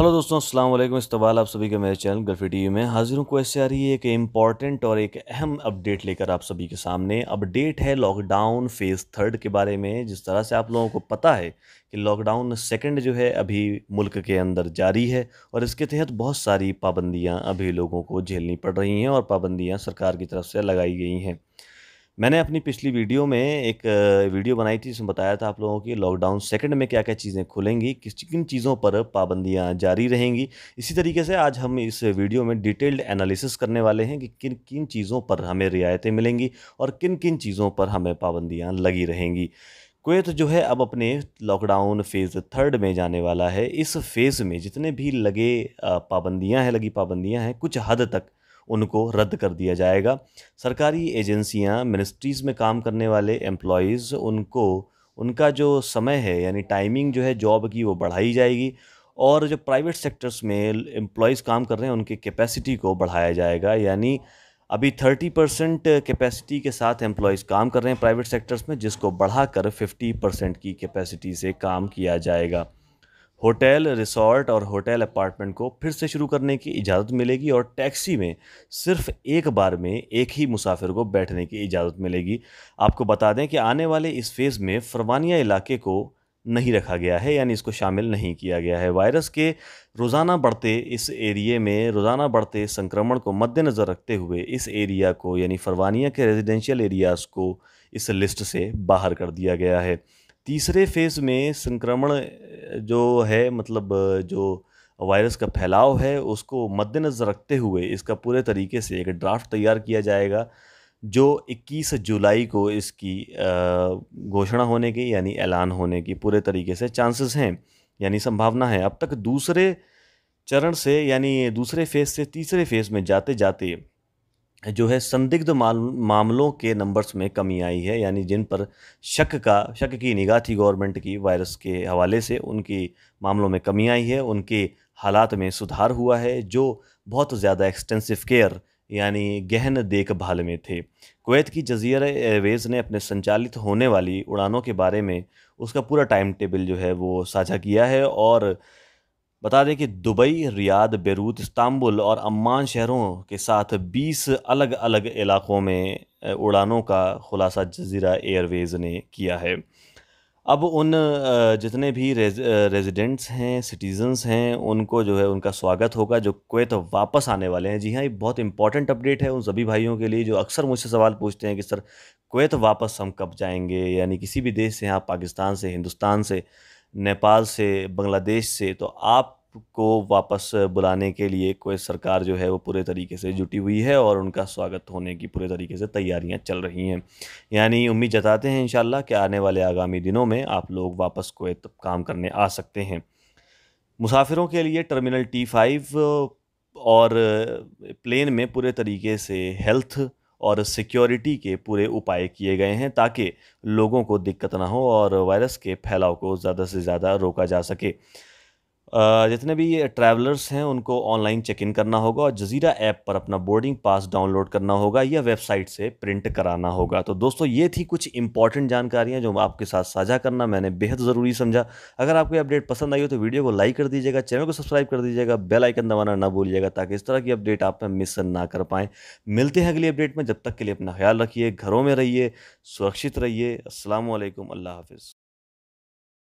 hello दोस्तों अस्सलाम वालेकुम इस्तवाल आप सभी का मेरे चैनल गर्फी टी में हाजिर हूँ क्वेश्चन आ रही है एक इम्पॉर्टेंट और एक अहम अपडेट लेकर आप सभी के सामने अपडेट है लॉकडाउन फेज़ थर्ड के बारे में जिस तरह से आप लोगों को पता है कि लॉकडाउन सेकंड जो है अभी मुल्क के अंदर जारी है और इसके तहत बहुत सारी पाबंदियाँ अभी लोगों को झेलनी पड़ रही हैं और पाबंदियाँ सरकार की तरफ से लगाई गई हैं मैंने अपनी पिछली वीडियो में एक वीडियो बनाई थी जिसमें बताया था आप लोगों की लॉकडाउन सेकंड में क्या क्या चीज़ें खुलेंगी किस किन चीज़ों पर पाबंदियां जारी रहेंगी इसी तरीके से आज हम इस वीडियो में डिटेल्ड एनालिसिस करने वाले हैं कि किन किन चीज़ों पर हमें रियायतें मिलेंगी और किन किन चीज़ों पर हमें पाबंदियाँ लगी रहेंगी कुत जो है अब अपने लॉकडाउन फेज़ थर्ड में जाने वाला है इस फेज़ में जितने भी लगे पाबंदियां हैं लगी पाबंदियां हैं कुछ हद तक उनको रद्द कर दिया जाएगा सरकारी एजेंसियां मिनिस्ट्रीज़ में काम करने वाले एम्प्लॉयज़ उनको उनका जो समय है यानी टाइमिंग जो है जॉब की वो बढ़ाई जाएगी और जो प्राइवेट सेक्टर्स में एम्प्लॉयज़ काम कर रहे हैं उनकी कैपेसिटी को बढ़ाया जाएगा यानी अभी थर्टी परसेंट कैपेसिटी के साथ एम्प्लॉयज़ काम कर रहे हैं प्राइवेट सेक्टर्स में जिसको बढ़ाकर फिफ्टी परसेंट की कैपेसिटी से काम किया जाएगा होटल रिसॉर्ट और होटल अपार्टमेंट को फिर से शुरू करने की इजाज़त मिलेगी और टैक्सी में सिर्फ एक बार में एक ही मुसाफिर को बैठने की इजाज़त मिलेगी आपको बता दें कि आने वाले इस फेज़ में फरवानिया इलाके को नहीं रखा गया है यानी इसको शामिल नहीं किया गया है वायरस के रोज़ाना बढ़ते इस एरिए में रोज़ाना बढ़ते संक्रमण को मद्देनज़र रखते हुए इस एरिया को यानी फरवानिया के रेजिडेंशियल एरियाज़ को इस लिस्ट से बाहर कर दिया गया है तीसरे फेज में संक्रमण जो है मतलब जो वायरस का फैलाव है उसको मद्देनज़र रखते हुए इसका पूरे तरीके से एक ड्राफ्ट तैयार किया जाएगा जो 21 जुलाई को इसकी घोषणा होने की यानी ऐलान होने की पूरे तरीके से चांसेस हैं यानी संभावना है अब तक दूसरे चरण से यानी दूसरे फेज़ से तीसरे फेज़ में जाते जाते जो है संदिग्ध मामलों के नंबर्स में कमी आई है यानी जिन पर शक का शक की निगाह थी गवर्नमेंट की वायरस के हवाले से उनकी मामलों में कमी आई है उनके हालात में सुधार हुआ है जो बहुत ज़्यादा एक्सटेंसिव केयर यानी गहन देखभाल में थे कुवैत की जजीर एयरवेज़ ने अपने संचालित होने वाली उड़ानों के बारे में उसका पूरा टाइम टेबल जो है वो साझा किया है और बता दें कि दुबई रियाद बेरूत इस्तांबुल और अम्मान शहरों के साथ 20 अलग अलग इलाक़ों में उड़ानों का खुलासा जजीरा एयरवेज़ ने किया है अब उन जितने भी रेज, रेजिडेंट्स हैं सिटीजन्स हैं उनको जो है उनका स्वागत होगा जो कोत वापस आने वाले हैं जी हाँ ये बहुत इंपॉर्टेंट अपडेट है उन सभी भाइयों के लिए जो अक्सर मुझसे सवाल पूछते हैं कि सर कोत वापस हम कब जाएंगे यानी किसी भी देश से यहाँ पाकिस्तान से हिंदुस्तान से नेपाल से बांग्लादेश से तो आपको वापस बुलाने के लिए कोई सरकार जो है वो पूरे तरीके से जुटी हुई है और उनका स्वागत होने की पूरे तरीके से तैयारियां चल रही हैं यानी उम्मीद जताते हैं इन कि आने वाले आगामी दिनों में आप लोग वापस कोयत काम करने आ सकते हैं मुसाफिरों के लिए टर्मिनल टी फाइव और प्लेन में पूरे तरीके से हेल्थ और सिक्योरिटी के पूरे उपाय किए गए हैं ताकि लोगों को दिक्कत ना हो और वायरस के फैलाव को ज़्यादा से ज़्यादा रोका जा सके जितने भी ट्रैवलर्स हैं उनको ऑनलाइन चेक इन करना होगा और जजीरा ऐप पर अपना बोर्डिंग पास डाउनलोड करना होगा या वेबसाइट से प्रिंट कराना होगा तो दोस्तों ये थी कुछ इंपॉर्टेंट जानकारियां जो आपके साथ साझा करना मैंने बेहद ज़रूरी समझा अगर आपको अपडेट पसंद आई हो तो वीडियो को लाइक कर दीजिएगा चैनल को सब्सक्राइब कर दीजिएगा बेल आइकन दबाना ना भूलिएगा ताकि इस तरह की अपडेट आप मिस ना कर पाएँ मिलते हैं अगली अपडेट में जब तक के लिए अपना ख्याल रखिए घरों में रहिए सुरक्षित रहिए असलम अल्लाह हाफिज़